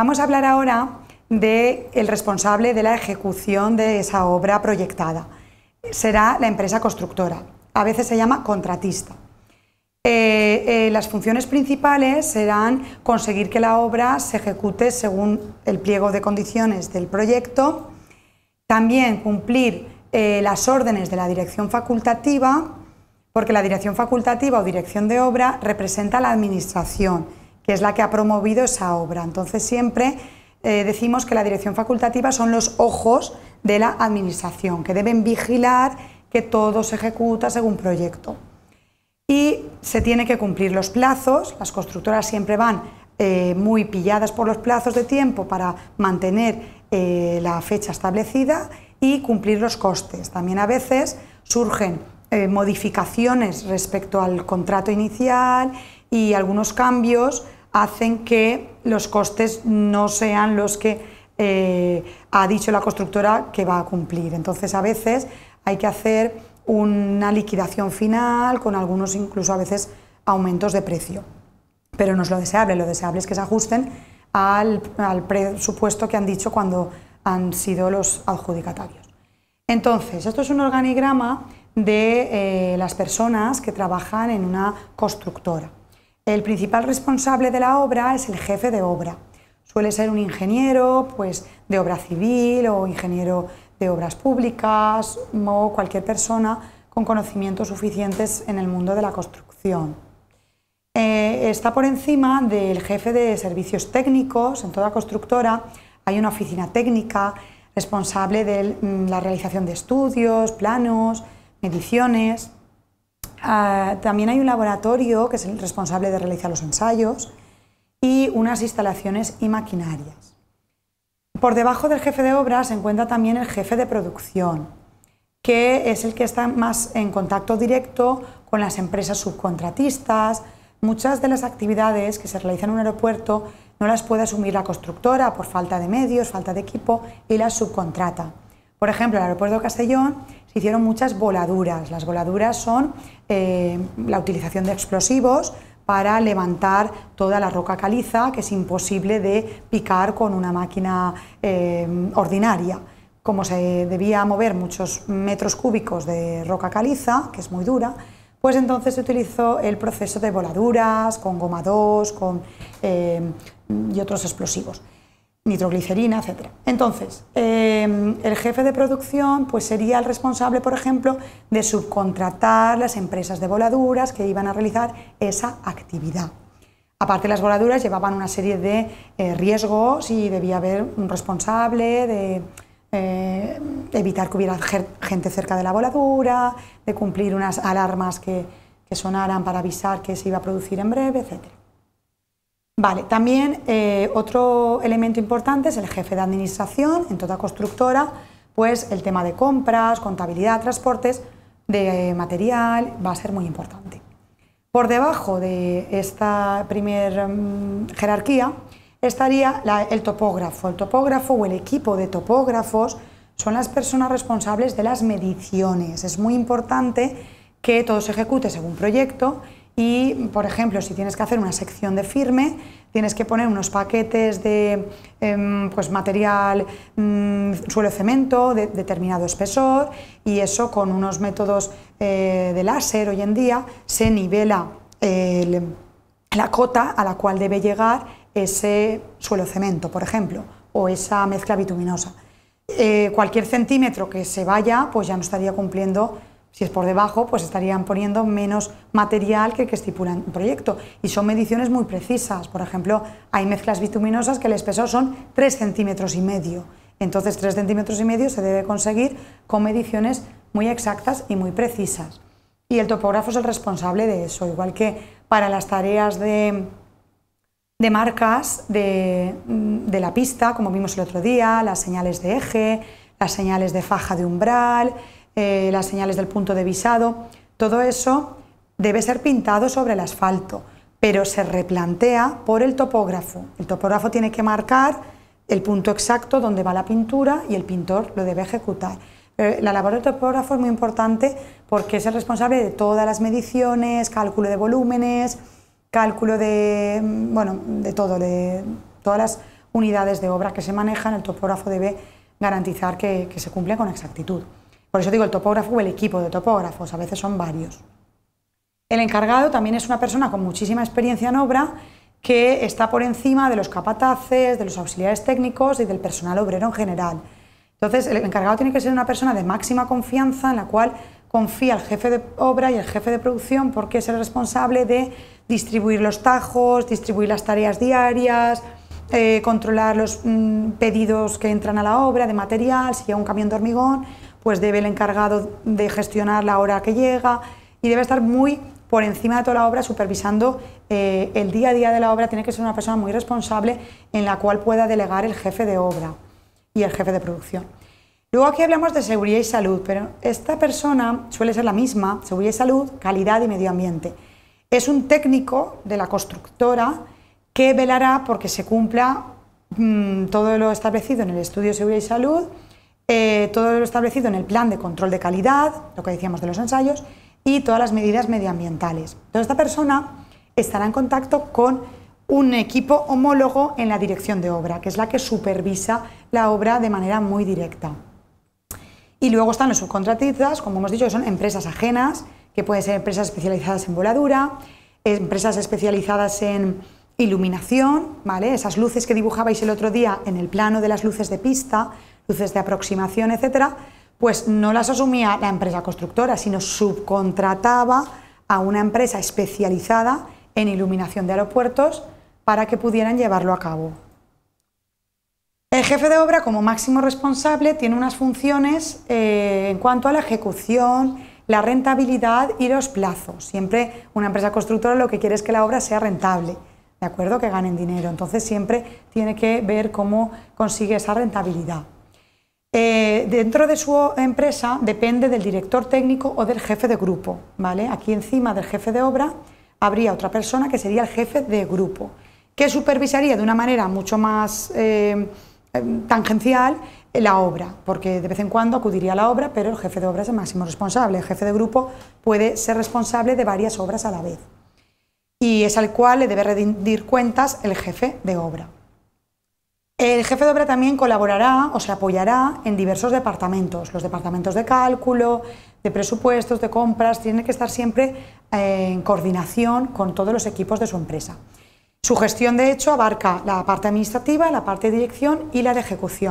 Vamos a hablar ahora del responsable de la ejecución de esa obra proyectada. Será la empresa constructora. A veces se llama contratista. Eh, eh, las funciones principales serán conseguir que la obra se ejecute según el pliego de condiciones del proyecto, también cumplir eh, las órdenes de la dirección facultativa, porque la dirección facultativa o dirección de obra representa la administración que es la que ha promovido esa obra. Entonces siempre eh, decimos que la dirección facultativa son los ojos de la administración, que deben vigilar que todo se ejecuta según proyecto. Y se tiene que cumplir los plazos, las constructoras siempre van eh, muy pilladas por los plazos de tiempo para mantener eh, la fecha establecida y cumplir los costes. También a veces surgen modificaciones respecto al contrato inicial y algunos cambios hacen que los costes no sean los que eh, ha dicho la constructora que va a cumplir. Entonces, a veces hay que hacer una liquidación final con algunos incluso a veces aumentos de precio. Pero no es lo deseable, lo deseable es que se ajusten al, presupuesto que han dicho cuando han sido los adjudicatarios. Entonces, esto es un organigrama de eh, las personas que trabajan en una constructora. El principal responsable de la obra es el jefe de obra. Suele ser un ingeniero pues, de obra civil o ingeniero de obras públicas o cualquier persona con conocimientos suficientes en el mundo de la construcción. Eh, está por encima del jefe de servicios técnicos. En toda constructora hay una oficina técnica responsable de mm, la realización de estudios, planos, mediciones. Ah, también hay un laboratorio que es el responsable de realizar los ensayos y unas instalaciones y maquinarias. Por debajo del jefe de obra se encuentra también el jefe de producción, que es el que está más en contacto directo con las empresas subcontratistas. Muchas de las actividades que se realizan en un aeropuerto no las puede asumir la constructora por falta de medios, falta de equipo y las subcontrata. Por ejemplo, el aeropuerto de Castellón se hicieron muchas voladuras. Las voladuras son eh, la utilización de explosivos para levantar toda la roca caliza que es imposible de picar con una máquina eh, ordinaria. Como se debía mover muchos metros cúbicos de roca caliza, que es muy dura, pues entonces se utilizó el proceso de voladuras con goma 2 eh, y otros explosivos nitroglicerina, etc. Entonces, em, el jefe de producción pues, sería el responsable, por ejemplo, de subcontratar las empresas de voladuras que iban a realizar esa actividad. Aparte, las voladuras llevaban una serie de eh, riesgos y debía haber un responsable de eh, evitar que hubiera gente cerca de la voladura, de cumplir unas alarmas que, que sonaran para avisar que se iba a producir en breve, etcétera. Vale, también eh, otro elemento importante es el jefe de administración en toda constructora, pues el tema de compras, contabilidad, transportes de eh, material va a ser muy importante. Por debajo de esta primer mm, jerarquía estaría el topógrafo. El topógrafo o el equipo de topógrafos son las personas responsables de las mediciones. Es muy importante que todo se ejecute según proyecto y, por ejemplo, si tienes que hacer una sección de firme, tienes que poner unos paquetes de em, pues, material mm, suelo cemento de determinado espesor y eso con unos métodos eh, de láser hoy en día se nivela la cota a la cual debe llegar ese suelo cemento, por ejemplo, o esa mezcla bituminosa. Eh, cualquier centímetro que se vaya, pues ya no estaría cumpliendo si es por debajo, pues estarían poniendo menos material que el que estipula el proyecto. Y son mediciones muy precisas. Por ejemplo, hay mezclas bituminosas que el espesor son 3 centímetros y medio. Entonces, 3 centímetros y medio se debe conseguir con mediciones muy exactas y muy precisas. Y el topógrafo es el responsable de eso, igual que para las tareas de, de marcas de la pista, como vimos el otro día, las señales de eje, las señales de faja de umbral, eh, las señales del punto de visado, todo eso debe ser pintado sobre el asfalto, pero se replantea por el topógrafo. El topógrafo tiene que marcar el punto exacto donde va la pintura y el pintor lo debe ejecutar. Eh, la labor del topógrafo es muy importante porque es el responsable de todas las mediciones, cálculo de volúmenes, cálculo de, mm, bueno, de todo, de todas las unidades de obra que se manejan, el topógrafo debe garantizar que se cumple con exactitud. Por eso digo el topógrafo o el equipo de topógrafos, a veces son varios. El encargado también es una persona con muchísima experiencia en obra que está por encima de los capataces, de los auxiliares técnicos y del personal obrero en general. Entonces, el encargado tiene que ser una persona de máxima confianza en la cual confía el jefe de obra y el jefe de producción porque es el responsable de distribuir los tajos, distribuir las tareas diarias, eh, controlar los mm, pedidos que entran a la obra de material, si llega un camión de hormigón pues debe el encargado de gestionar la hora que llega y debe estar muy por encima de toda la obra, supervisando eh, el día a día de la obra, tiene que ser una persona muy responsable en la cual pueda delegar el jefe de obra y el jefe de producción. Luego aquí hablamos de seguridad y salud, pero esta persona suele ser la misma, seguridad y salud, calidad y medio ambiente. Es un técnico de la constructora que velará porque se cumpla mm, todo lo establecido en el estudio de seguridad y salud, eh, todo lo establecido en el plan de control de calidad, lo que decíamos de los ensayos, y todas las medidas medioambientales. Entonces esta persona estará en contacto con un equipo homólogo en la dirección de obra, que es la que supervisa la obra de manera muy directa. Y luego están los subcontratistas, como hemos dicho, son empresas ajenas, que pueden ser empresas especializadas en voladura, empresas especializadas en iluminación, ¿vale? Esas luces que dibujabais el otro día en el plano de las luces de pista, de aproximación, etcétera, pues no las asumía la empresa constructora, sino subcontrataba a una empresa especializada en iluminación de aeropuertos para que pudieran llevarlo a cabo. El jefe de obra, como máximo responsable, tiene unas funciones eh, en cuanto a la ejecución, la rentabilidad y los plazos. Siempre una empresa constructora lo que quiere es que la obra sea rentable, ¿de acuerdo? Que ganen dinero. Entonces siempre tiene que ver cómo consigue esa rentabilidad. Eh, dentro de su empresa depende del director técnico o del jefe de grupo, ¿vale? Aquí encima del jefe de obra habría otra persona que sería el jefe de grupo, que supervisaría de una manera mucho más eh, em, tangencial la obra, porque de vez en cuando acudiría a la obra, pero el jefe de obra es el máximo responsable. El jefe de grupo puede ser responsable de varias obras a la vez y es al cual le debe rendir cuentas el jefe de obra. El jefe de obra también colaborará o se apoyará en diversos departamentos, los departamentos de cálculo, de presupuestos, de compras, tiene que estar siempre eh, en coordinación con todos los equipos de su empresa. Su gestión, de hecho, abarca la parte administrativa, la parte de dirección y la de ejecución.